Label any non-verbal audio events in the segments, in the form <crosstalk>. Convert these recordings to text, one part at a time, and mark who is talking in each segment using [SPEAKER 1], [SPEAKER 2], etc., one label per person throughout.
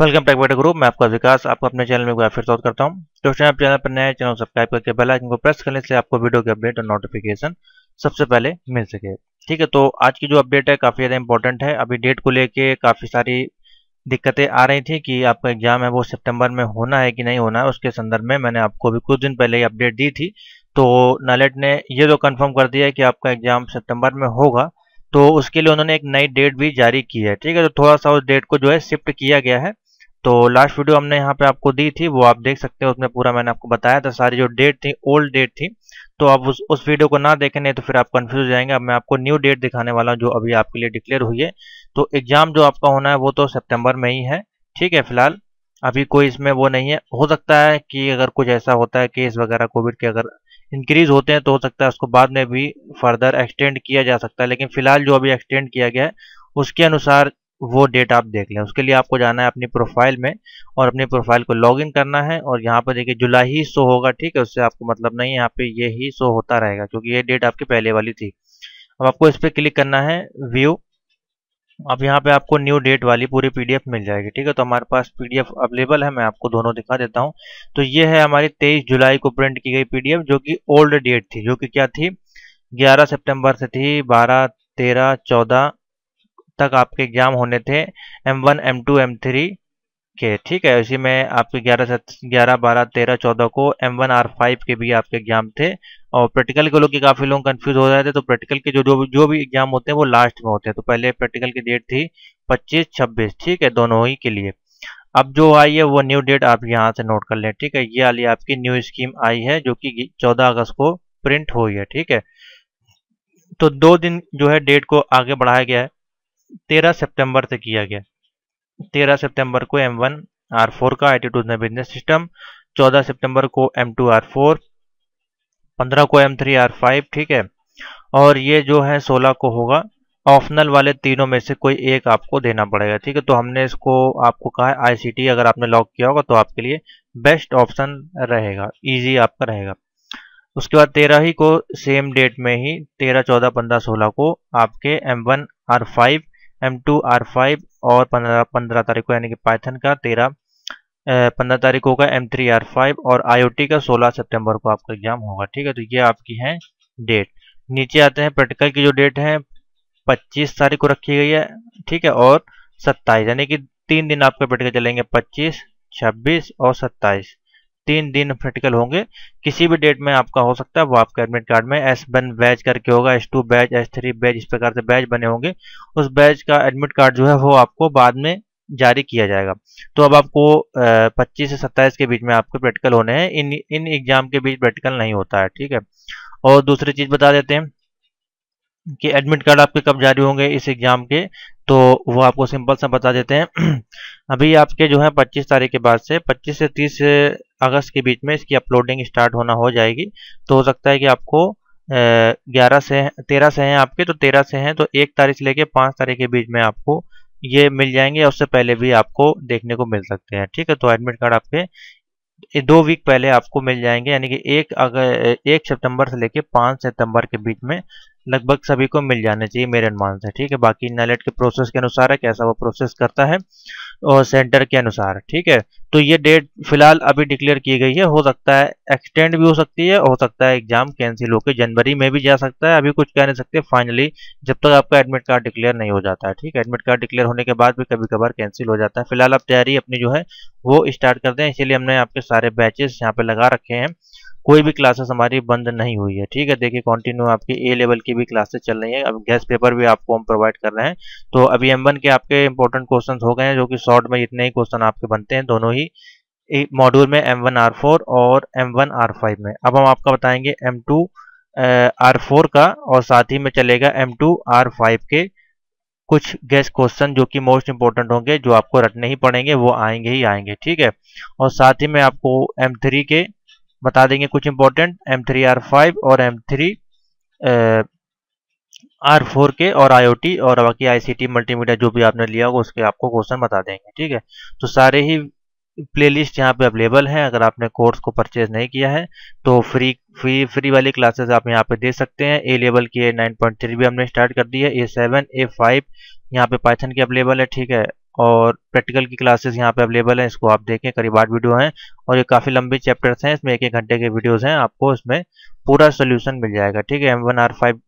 [SPEAKER 1] welcome टैक better group मैं आपका विकास आपको अपने चैनल में फिर स्वागत करता हूँ दोस्तों आप चैनल पर नए चैनल सब्सक्राइब करके बेल आइकन को प्रेस करने से आपको वीडियो के अपडेट और नोटिफिकेशन सबसे पहले मिल सके ठीक है तो आज की जो अपडेट है काफ़ी ज़्यादा इंपॉर्टेंट है अभी डेट को लेके काफ़ी सारी दिक्कतें आ रही थी कि आपका एग्जाम है वो सेप्टेम्बर में होना है कि नहीं होना है उसके संदर्भ में मैंने आपको भी कुछ दिन पहले ही अपडेट दी थी तो नालेट ने ये तो कन्फर्म कर दिया है कि आपका एग्जाम सेप्टेम्बर में होगा तो उसके लिए उन्होंने एक नई डेट भी जारी की है ठीक है तो थोड़ा सा उस डेट को जो है शिफ्ट किया गया है तो लास्ट वीडियो हमने यहाँ पे आपको दी थी वो आप देख सकते हो उसमें पूरा मैंने आपको बताया था सारी जो डेट थी ओल्ड डेट थी तो आप उस उस वीडियो को ना देखें नहीं तो फिर आप कंफ्यूज हो जाएंगे अब मैं आपको न्यू डेट दिखाने वाला हूँ जो अभी आपके लिए डिक्लेयर हुई है तो एग्जाम जो आपका होना है वो तो सेप्टेम्बर में ही है ठीक है फिलहाल अभी कोई इसमें वो नहीं है हो सकता है कि अगर कुछ ऐसा होता है केस वगैरह कोविड के अगर इंक्रीज होते हैं तो हो सकता है उसको बाद में भी फर्दर एक्सटेंड किया जा सकता है लेकिन फिलहाल जो अभी एक्सटेंड किया गया है उसके अनुसार वो डेट आप देख लें उसके लिए आपको जाना है अपनी प्रोफाइल में और अपनी प्रोफाइल को लॉगिन करना है और यहाँ पर देखिए जुलाई ही शो होगा ठीक है उससे आपको मतलब नहीं यहाँ पे ये ही शो होता रहेगा क्योंकि ये डेट आपकी पहले वाली थी अब आपको इस पर क्लिक करना है व्यू अब यहाँ पे आपको न्यू डेट वाली पूरी पीडीएफ मिल जाएगी ठीक है तो हमारे पास पीडीएफ अवेलेबल है मैं आपको दोनों दिखा देता हूँ तो ये है हमारी 23 जुलाई को प्रिंट की गई पीडीएफ जो कि ओल्ड डेट थी जो कि क्या थी 11 सितंबर से थी 12, 13, 14 तक आपके एग्जाम होने थे M one M two M three के ठीक है उसी में आपके ग्यारह ग्यारह बारह तेरह चौदह को एम वन आर फाइव के भी आपके एग्जाम थे और प्रैक्टिकल के लोग काफ़ी लोग कंफ्यूज हो रहे थे तो प्रैक्टिकल के जो जो जो भी एग्जाम होते हैं वो लास्ट में होते हैं तो पहले प्रैक्टिकल की डेट थी पच्चीस छब्बीस ठीक है दोनों ही के लिए अब जो आई है वो न्यू डेट आप यहाँ से नोट कर लें ठीक है ये वाली आपकी न्यू स्कीम आई है जो कि चौदह अगस्त को प्रिंट हुई है ठीक है तो दो दिन जो है डेट को आगे बढ़ाया गया है तेरह सितंबर से किया गया तेरह सितंबर को एम वन आर फोर का आई टू बिजनेस सिस्टम चौदह सितंबर को एम टू आर फोर पंद्रह को एम थ्री आर फाइव ठीक है और ये जो है सोलह को होगा ऑप्शनल वाले तीनों में से कोई एक आपको देना पड़ेगा ठीक है तो हमने इसको आपको कहा है आई अगर आपने लॉक किया होगा तो आपके लिए बेस्ट ऑप्शन रहेगा इजी आपका रहेगा उसके बाद तेरह ही को सेम डेट में ही तेरह चौदह पंद्रह सोलह को आपके M one R five M two R five और पंद्रह पंद्रह तारीख को यानी कि पाइथन का तेरह पंद्रह तारीख को होगा एम थ्री आर फाइव और आईओटी का सोलह सितंबर को आपका एग्जाम होगा ठीक है तो ये आपकी है डेट नीचे आते हैं प्रैक्टिकल की जो डेट है पच्चीस तारीख को रखी गई है ठीक है और सत्ताईस यानी कि तीन दिन आपके प्रैक्टिकल चलेंगे पच्चीस छब्बीस और सत्ताईस तीन दिन प्रैक्टिकल होंगे किसी भी डेट में आपका हो सकता है वो आपके एडमिट कार्ड में एस वन बैच करके होगा S two batch S three batch इस प्रकार से बैच बने होंगे उस बैच का एडमिट कार्ड जो है वो आपको बाद में जारी किया जाएगा तो अब आपको पच्चीस से सत्ताईस के बीच में आपके प्रैक्टिकल होने हैं इन इन एग्जाम के बीच प्रैक्टिकल नहीं होता है ठीक है और दूसरी चीज़ बता देते हैं कि एडमिट कार्ड आपके कब जारी होंगे इस एग्ज़ाम के तो वो आपको सिंपल सा बता देते हैं <clears throat> अभी आपके जो है 25 तारीख के बाद से 25 से 30 अगस्त के बीच में इसकी अपलोडिंग स्टार्ट होना हो जाएगी तो हो सकता है कि आपको ग्यारह से तेरह से हैं आपके तो तेरह से हैं तो एक तारीख से लेके पाँच तारीख के बीच में आपको ये मिल जाएंगे और उससे पहले भी आपको देखने को मिल सकते हैं ठीक है तो एडमिट कार्ड आपके दो वीक पहले आपको मिल जाएंगे यानी कि एक अगर एक सितंबर से लेके पाँच सितंबर के बीच में लगभग सभी को मिल जाना चाहिए मेरे अनुमान से ठीक है बाकी नैलेट के प्रोसेस के अनुसार है कैसा वो प्रोसेस करता है और सेंटर के अनुसार ठीक है तो ये डेट फिलहाल अभी डिक्लेयर की गई है हो सकता है एक्सटेंड भी हो सकती है हो सकता है एग्जाम कैंसिल होकर जनवरी में भी जा सकता है अभी कुछ कह नहीं सकते फाइनली जब तक आपका एडमिट कार्ड डिक्लेयर नहीं हो जाता है ठीक है एडमिट कार्ड डिक्लेयर होने के बाद भी कभी कभार कैंसिल हो जाता है फिलहाल आप तैयारी अपनी जो है वो स्टार्ट कर दें इसीलिए हमने आपके सारे बैचेस यहाँ पे लगा रखे हैं कोई भी क्लासेस हमारी बंद नहीं हुई है ठीक है देखिए कंटिन्यू आपके ए लेवल की भी क्लासेस चल रही है अब गैस पेपर भी आपको हम प्रोवाइड कर रहे हैं तो अभी एम के आपके इंपॉर्टेंट क्वेश्चन हो गए हैं जो कि शॉर्ट में इतने ही क्वेश्चन आपके बनते हैं दोनों ही मॉड्यूल में एम वन आर फोर और एम वन आर फाइव में अब हम आपका बताएंगे एम टू आर फोर का और साथ ही में चलेगा एम टू आर फाइव के कुछ गेस्ट क्वेश्चन जो कि मोस्ट इंपॉर्टेंट होंगे जो आपको रटने ही पड़ेंगे वो आएंगे ही आएंगे ठीक है और साथ ही में आपको एम थ्री के बता देंगे कुछ important M three R five और एम थ्री आर फोर के और आईओटी और बाकी आईसीटी मल्टीमीडिया जो भी आपने लिया होगा उसके आपको क्वेश्चन बता देंगे ठीक है तो सारे ही प्लेलिस्ट यहाँ पे अवेलेबल है अगर आपने कोर्स को परचेज नहीं किया है तो फ्री फ्री फ्री वाली क्लासेस आप यहाँ पे दे सकते हैं ए लेवल की ए नाइन पॉइंट थ्री भी हमने स्टार्ट कर दी है ए सेवन ए फाइव यहाँ पे पाइथन की अवेलेबल है ठीक है और प्रैक्टिकल की क्लासेस यहाँ पे अवेलेबल हैं इसको आप देखें करीब आठ वीडियो हैं और ये काफ़ी लंबी चैप्टर्स हैं इसमें एक एक घंटे के वीडियोस हैं आपको इसमें पूरा सोल्यूशन मिल जाएगा ठीक है एम वन आर फाइव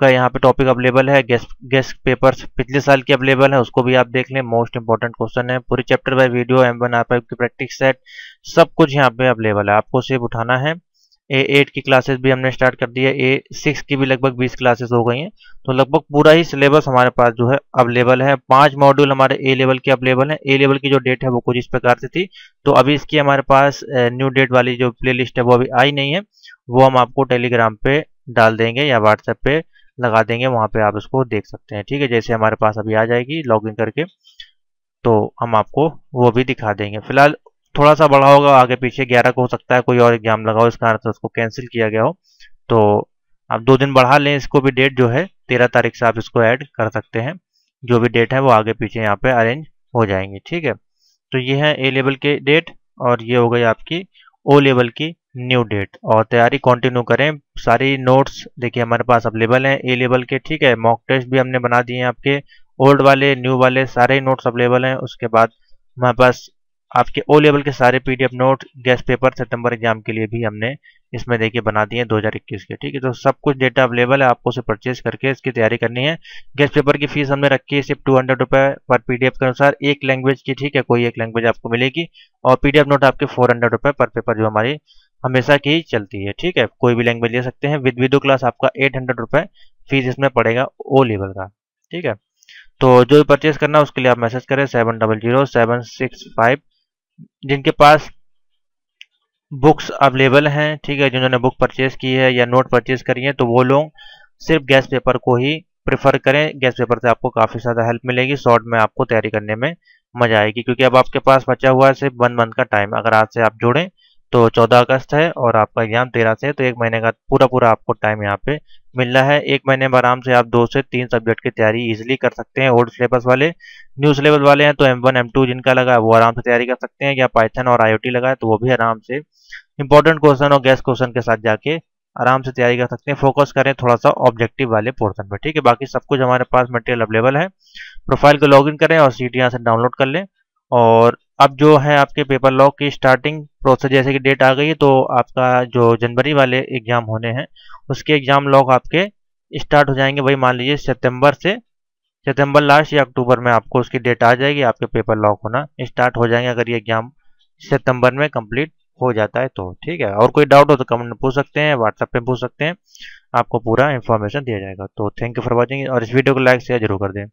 [SPEAKER 1] का यहाँ पे टॉपिक अवेलेबल है गेस्ट गेस्ट पेपर्स पिछले साल के अवेलेबल है उसको भी आप देख लें मोस्ट इंपॉर्टेंट क्वेश्चन है पूरी chapter by video M one R five की प्रैक्टिस सेट सब कुछ यहाँ पे अवेलेबल है आपको सिर्फ उठाना है ए एट की क्लासेस भी हमने स्टार्ट कर दी है ए सिक्स की भी लगभग बीस क्लासेस हो गई हैं तो लगभग पूरा ही सिलेबस हमारे पास जो है अवेलेबल है पांच मॉड्यूल हमारे ए लेवल के अवेलेबल हैं ए लेवल की जो डेट है वो कुछ इस प्रकार से थी तो अभी इसकी हमारे पास न्यू डेट वाली जो प्ले लिस्ट है वो अभी आई नहीं है वो हम आपको टेलीग्राम पे डाल देंगे या व्हाट्सएप पे लगा देंगे वहाँ पे आप उसको देख सकते हैं ठीक है जैसे हमारे पास अभी आ जाएगी लॉग करके तो हम आपको वो भी दिखा देंगे फिलहाल थोड़ा सा बढ़ा होगा आगे पीछे ग्यारह को हो सकता है कोई और एग्जाम लगाओ इस कारण से उसको कैंसिल किया गया हो तो आप दो दिन बढ़ा लें इसको भी डेट जो है तेरह तारीख से आप इसको ऐड कर सकते हैं जो भी डेट है वो आगे पीछे यहाँ पे अरेंज हो जाएंगे ठीक है तो ये है ए लेवल के डेट और ये हो गई आपकी ओ लेवल की न्यू डेट और तैयारी कंटिन्यू करें सारी नोट्स देखिए हमारे पास अवेलेबल हैं ए लेवल के ठीक है मॉक टेस्ट भी हमने बना दिए हैं आपके ओल्ड वाले न्यू वाले सारे नोट्स अवेलेबल हैं उसके बाद हमारे पास आपके ओ लेवल के सारे पीडीएफ नोट गैस पेपर सितंबर एग्जाम के लिए भी हमने इसमें देखिए बना दिए 2021 के ठीक है तो सब कुछ डेटा अवेलेबल है आपको उसे परचेज करके इसकी तैयारी करनी है गैस पेपर की फीस हमने रखी है सिर्फ टू हंड्रेड पर पीडीएफ के अनुसार एक लैंग्वेज की ठीक है कोई एक लैंग्वेज आपको मिलेगी और पीडीएफ नोट आपके फोर हंड्रेड पर पेपर जो हमारी हमेशा की चलती है ठीक है कोई भी लैंग्वेज ले सकते हैं विद विदो क्लास आपका एट हंड्रेड फीस इसमें पड़ेगा ओ लेवल का ठीक है तो जो भी परचेज करना है उसके लिए आप मैसेज करें seven double zero seven six five जिनके पास बुक्स अवेलेबल हैं ठीक है जिन्होंने बुक परचेज की है या नोट परचेज करी है तो वो लोग सिर्फ गैस पेपर को ही प्रेफर करें गैस पेपर से आपको काफ़ी ज़्यादा हेल्प मिलेगी शॉर्ट में आपको तैयारी करने में मजा आएगी क्योंकि अब आपके पास बचा हुआ है सिर्फ वन मंथ का टाइम अगर आज से आप जोड़ें तो चौदह अगस्त है और आपका एग्जाम तेरह से तो एक महीने का पूरा पूरा आपको टाइम यहाँ पे मिल रहा है एक महीने में आराम से आप दो से तीन सब्जेक्ट की तैयारी इजीली कर सकते हैं ओल्ड सिलेबस वाले न्यू सिलेबस वाले हैं तो एम वन एम टू जिनका लगा है वो आराम से तैयारी कर सकते हैं या पाइथन और टी लगा है तो वो भी आराम से इंपॉर्टेंट क्वेश्चन और गैस क्वेश्चन के साथ जाके आराम से तैयारी कर सकते हैं फोकस करें थोड़ा सा ऑब्जेक्टिव वाले पोर्सन पर ठीक है बाकी सब कुछ हमारे पास मटेरियल अवेलेबल है प्रोफाइल को इन करें और सीट यहाँ से डाउनलोड कर लें और अब जो है आपके पेपर लॉक की स्टार्टिंग प्रोसेस जैसे कि डेट आ गई है तो आपका जो जनवरी वाले एग्ज़ाम होने हैं उसके एग्ज़ाम लॉक आपके स्टार्ट हो जाएंगे वही मान लीजिए सितंबर से सितंबर लास्ट या अक्टूबर में आपको उसकी डेट आ जाएगी आपके पेपर लॉक होना स्टार्ट हो जाएंगे अगर ये एग्ज़ाम सितंबर में कंप्लीट हो जाता है तो ठीक है और कोई डाउट हो तो कमेंट पूछ सकते हैं व्हाट्सएप पे पूछ सकते हैं आपको पूरा इन्फॉर्मेशन दिया जाएगा तो थैंक यू फॉर वॉचिंग और इस वीडियो को लाइक शेयर जरूर कर दें